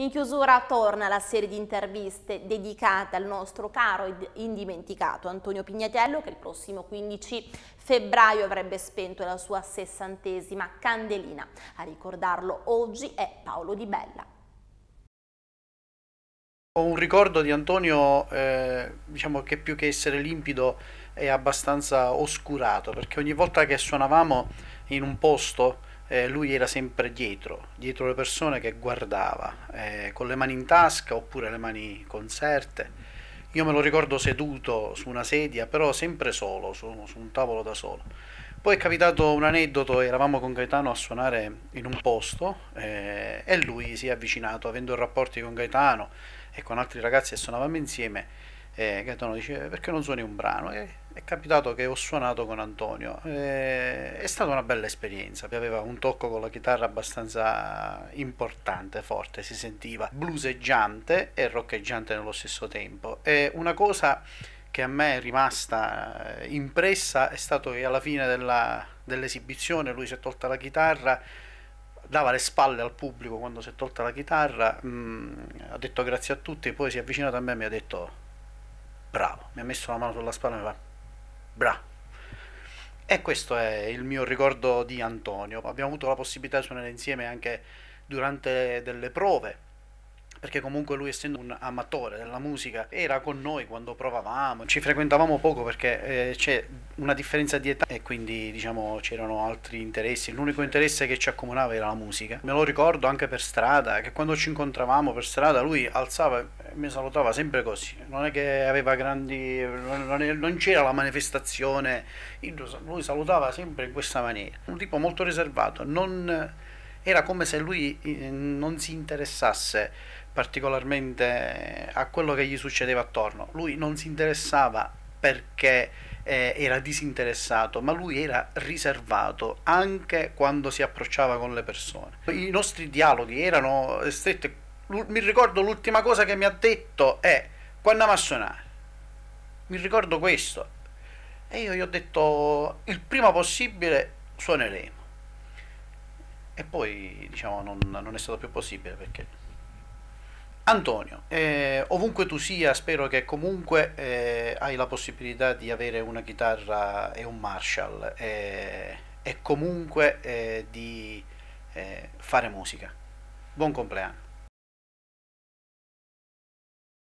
In chiusura torna la serie di interviste dedicate al nostro caro e indimenticato Antonio Pignatello che il prossimo 15 febbraio avrebbe spento la sua sessantesima candelina. A ricordarlo oggi è Paolo Di Bella. Ho Un ricordo di Antonio, eh, diciamo che più che essere limpido è abbastanza oscurato, perché ogni volta che suonavamo in un posto eh, lui era sempre dietro, dietro le persone che guardava, eh, con le mani in tasca oppure le mani conserte. Io me lo ricordo seduto su una sedia, però sempre solo, su, su un tavolo da solo. Poi è capitato un aneddoto, eravamo con Gaetano a suonare in un posto eh, e lui si è avvicinato, avendo rapporti con Gaetano e con altri ragazzi che suonavamo insieme, eh, e Gaetano dice perché non suoni un brano e eh, è capitato che ho suonato con Antonio e, eh, è stata una bella esperienza aveva un tocco con la chitarra abbastanza importante forte si sentiva bluseggiante e roccheggiante nello stesso tempo e una cosa che a me è rimasta impressa è stato che alla fine della, dell'esibizione lui si è tolta la chitarra dava le spalle al pubblico quando si è tolta la chitarra mh, mm, ha detto grazie a tutti poi si è avvicinato a me e mi ha detto bravo, mi ha messo la mano sulla spalla e mi fa, bravo. E questo è il mio ricordo di Antonio. Abbiamo avuto la possibilità di suonare insieme anche durante delle prove perché comunque lui essendo un amatore della musica era con noi quando provavamo, ci frequentavamo poco perché eh, c'è una differenza di età e quindi diciamo c'erano altri interessi, l'unico interesse che ci accomunava era la musica. Me lo ricordo anche per strada, che quando ci incontravamo per strada lui alzava e mi salutava sempre così, non è che aveva grandi, non c'era la manifestazione, lui salutava sempre in questa maniera, un tipo molto riservato, non... era come se lui eh, non si interessasse particolarmente a quello che gli succedeva attorno. Lui non si interessava perché eh, era disinteressato, ma lui era riservato anche quando si approcciava con le persone. I nostri dialoghi erano stretti. L- mi ricordo l'ultima cosa che mi ha detto è quando andiamo a suonare. Mi ricordo questo. E io gli ho detto il prima possibile suoneremo. E poi diciamo non, non è stato più possibile perché Antonio, eh, ovunque tu sia, spero che comunque eh, hai la possibilità di avere una chitarra e un Marshall eh, e comunque eh, di eh, fare musica. Buon compleanno.